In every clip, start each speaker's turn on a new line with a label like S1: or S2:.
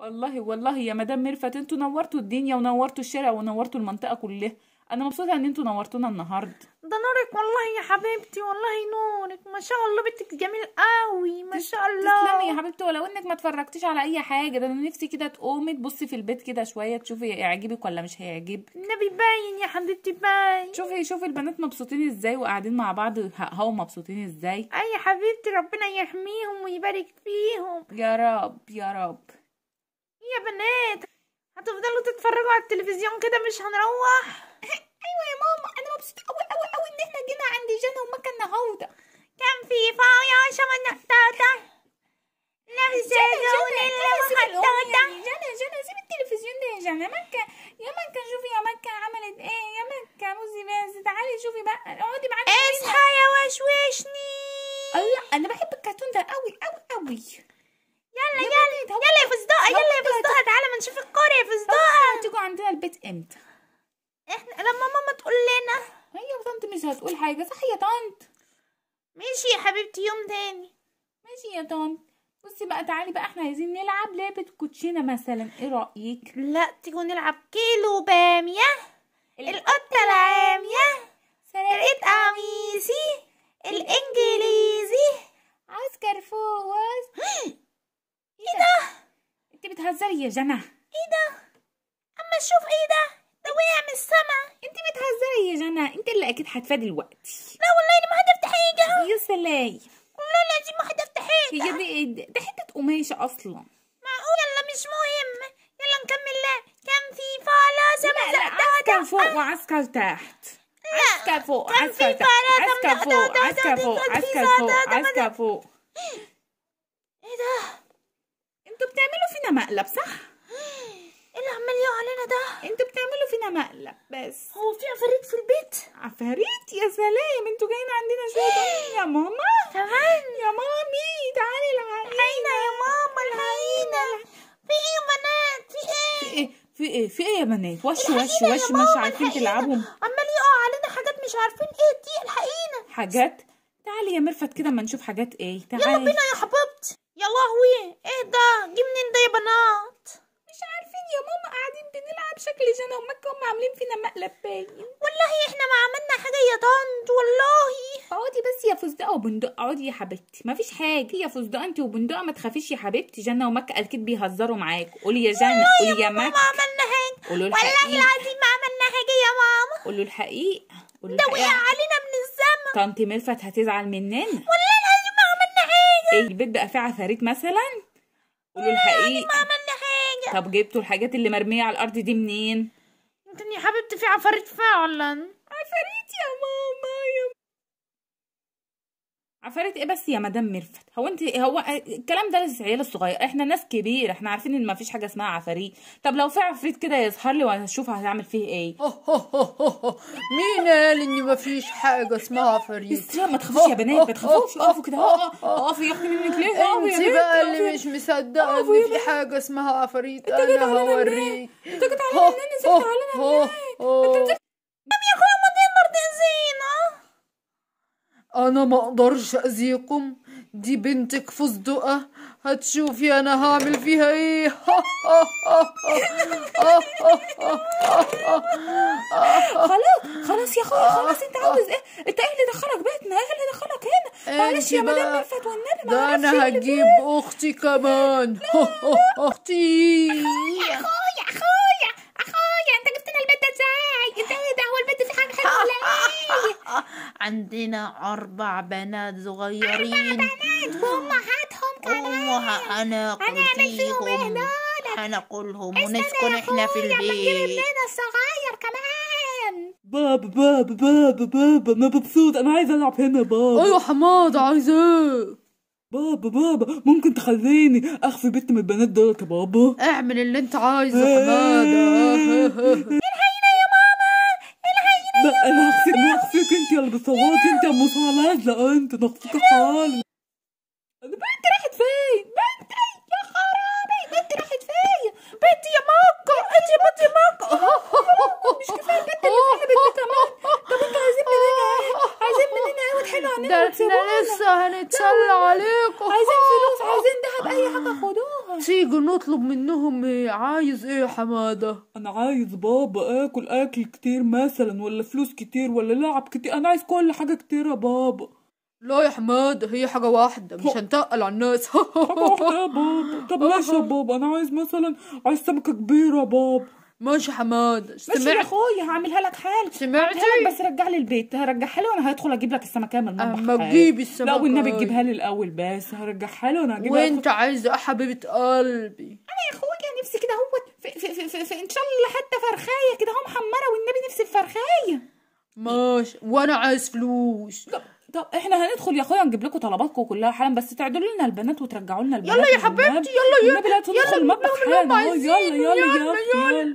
S1: والله والله يا مدام ميرفت انتوا نورتوا الدنيا ونورتوا الشارع ونورتوا المنطقه كلها انا مبسوطه ان انتوا نورتونا النهارده ده نورك والله يا حبيبتي والله نورك ما شاء الله بنتك جميل قوي ما شاء الله تسلمي يا حبيبتي ولو انك ما اتفرجتيش على اي حاجه ده انا نفسي كده تقومي تبصي في البيت كده شويه تشوفي هيعجبك ولا مش هيعجبك النبي باين يا حبيبتي باين شوفي شوفي البنات مبسوطين ازاي وقاعدين مع بعض هاو مبسوطين ازاي اي حبيبتي ربنا يحميهم ويبارك فيهم يا رب يا رب يا بنات هتفضلوا تتفرجوا على التلفزيون كده مش هنروح ايوه يا ماما انا مبسوطه قوي قوي قوي ان احنا جينا عند جنى ومكة النهارده كان في فراشه منططه
S2: نفس لون نفسي
S1: جنى جنى سيب التلفزيون ده يا جنى مكة يا مكة شوفي يا مكة عملت ايه يا مكة بصي بس تعالي شوفي بقى اقعدي معانا اصحى يا وشوشني الله انا بحب الكرتون ده قوي قوي قوي يلا يلا يلا يا فزدقه يلا يا فزدقه تعالى ما نشوف الكوره يا فزدقه تيجوا عندنا البيت امتى؟ احنا لما ماما تقول لنا هي طنط مش هتقول حاجه صح يا طنط ماشي يا حبيبتي يوم تاني ماشي يا طنط بصي بقى تعالي بقى احنا عايزين نلعب لعبه كوتشينه مثلا ايه رايك لا تيجوا نلعب كيلو باميه القطه العاميه سرقت قميصي الانجليزي عسكر فوز ايه ده؟ انت بتهزري يا جنى ايه ده؟ اما شوف ايه ده ده وقع من السما انت بتهزري يا جنى انت اللي اكيد هتفادي الوقت لا والله انا ما هدفت حاجه يا سلام والله العظيم ما هدفت حاجه هي دي ده حته قماشه اصلا معقوله يلا مش مهم يلا نكمل لا كان في فلاسه لا ده آه. عسكر فوق وعسكر تحت عسكر فوق عسكر تحت عسكر فوق عسكر فوق عسكر فوق عسكر فوق ايه ده انتوا بتعملوا فينا مقلب صح ايه اللي عمال يقع علينا ده انتوا بتعملوا فينا مقلب بس هو في عفاريت في البيت عفاريت يا سلام انتوا جايين عندنا شويه يا ماما كمان يا مامي تعالي العينا يا ماما العينا في ايه يا بنات في ايه في ايه في ايه في ايه يا بنات وش وش وش مش عارفين تلعبوا عمال يقع علينا حاجات مش عارفين ايه دي الحقينا حاجات تعالي يا مرفت كده ما نشوف حاجات ايه تعالي يلا بينا يا حبايبي يا لهوي ايه ده جه منين ده يا بنات مش عارفين يا ماما قاعدين بنلعب شكل جنى ومكة هم عاملين فينا مقلب باين والله احنا ما عملنا حاجة يا طنط والله اقعدي بس يا فستقة وبندق اقعدي يا حبيبتي مفيش حاجة يا فستقة انت وبندقة ما تخافيش يا حبيبتي جنى ومكة اكيد بيهزروا معاك قولي يا جنى قولي يا, مكة ما عملنا حاجة والله العظيم ما عملنا حاجة يا ماما قولوا الحقيقة قولوا الحقيقة ده وقع علينا من السما طنط ملفت هتزعل مننا والله ايه البيت بقى فيه عفاريت مثلا قولوا الحقيقه يعني إيه؟ ما عملنا حاجه طب جبتوا الحاجات اللي مرميه على الارض دي منين؟ انت يا حبيبتي في عفاريت فعلا عفاريت عفاريت ايه بس يا مدام ميرفت هو انت هو الكلام ده للعيال الصغيره احنا ناس كبيره احنا عارفين ان مفيش حاجه اسمها عفاريت طب لو في عفريت كده يظهر لي وهشوف هتعمل فيه ايه مين قال ان مفيش حاجه اسمها عفاريت ما تخافوش يا بنات ما تخافوش اقفوا كده اه، اه، اقفوا يا اختي منك ليه انت بقى اللي مش مصدقه ان في حاجه اسمها عفاريت انا هوريك انت كنت عامله مننا زي انت انا ما اقدرش اذيكم دي بنتك فستقة هتشوفي انا هعمل فيها ايه خلاص خلاص يا اخويا خلاص انت عاوز ايه انت ايه اللي دخلك بيتنا ايه اللي دخلك هنا معلش يا مدام ملفت والنبي ده إيه انا هجيب اختي كمان اختي عندنا أربع بنات صغيرين أربع بنات وأمهاتهم كمان أمها أنا أنا أعمل فيهم إهدار ونسكن إحنا في البيت لنا الصغير كمان بابا بابا بابا بابا أنا مبسوط أنا عايز ألعب هنا بابا أيوة حماد عايز إيه بابا بابا ممكن تخليني اخفي بنت من البنات دولت يا بابا اعمل اللي انت عايزه إيه. حماده لا انا هغسل مخفيك انت يا اللي انت يا ام لا انت نخفيك حال انا بنتي راحت فين بنتي يا خرابي بنتي راحت فين بنتي يا مكة انت يا بنتي يا مكة مش كفايه البنت اللي فيها بنتي كمان طب انتوا عايزين مننا ايه عايزين مننا ايه وتحلوا علينا ده احنا لسه هنتسلى عليكم عايزين فلوس عايزين ذهب اي حاجه خدوها تيجي نطلب منهم ايه عايز ايه يا حماده انا عايز بابا اكل اكل كتير مثلا ولا فلوس كتير ولا لعب كتير انا عايز كل حاجه كتير يا بابا لا يا حماده هي حاجه واحده مش هنتقل على الناس حاجه واحده يا بابا طب ماشي يا بابا انا عايز مثلا عايز سمكه كبيره يا بابا ماشي حماد ماشي يا اخوي اخويا هعملها لك حال سمعتي؟ هعملها لك بس رجع لي البيت هرجعها له وانا هدخل اجيب لك السمكه من المطبخ اما تجيب السمكه لا النبي والنبي تجيبها لي الاول بس هرجعها له وانا هجيبها لك وانت عايزه يا حبيبه قلبي انا يا اخويا يعني نفسي كده هو في, في, في, في, في ان شاء الله حتى فرخايه كده اهو محمره والنبي نفسي في فرخايه ماشي وانا عايز فلوس طب احنا هندخل يا اخويا نجيب لكم طلباتكم كلها حالا بس تعدلوا لنا البنات وترجعوا لنا البنات يا حبيبتي، يلا يا- يلا يلا يلا يلا يلا يلا يلا يلا يلا يلا يلا يلا يلا يلا يلا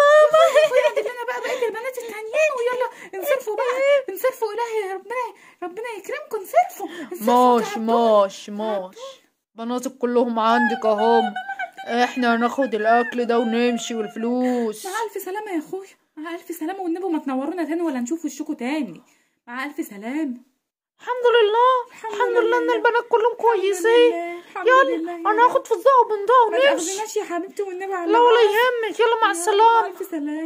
S1: ماما ويقعد بقى بقيه البنات التانيين ويلا انصرفوا بقى انصرفوا الهي ربنا ربنا يكرمكم انصرفوا ماش ماش ماش بناتك كلهم عندك اهم احنا هناخد الاكل ده ونمشي والفلوس مع الف سلامه يا اخويا مع الف سلامه والنبي ما تنورونا تاني ولا نشوف وشكوا تاني مع الف سلامه الحمد لله الحمد لله ان البنات كلهم كويسين يلا انا هاخد في الضوء ونمشي ما يا حبيبتي والنبي على لا ولا يهمك يلا مع السلامه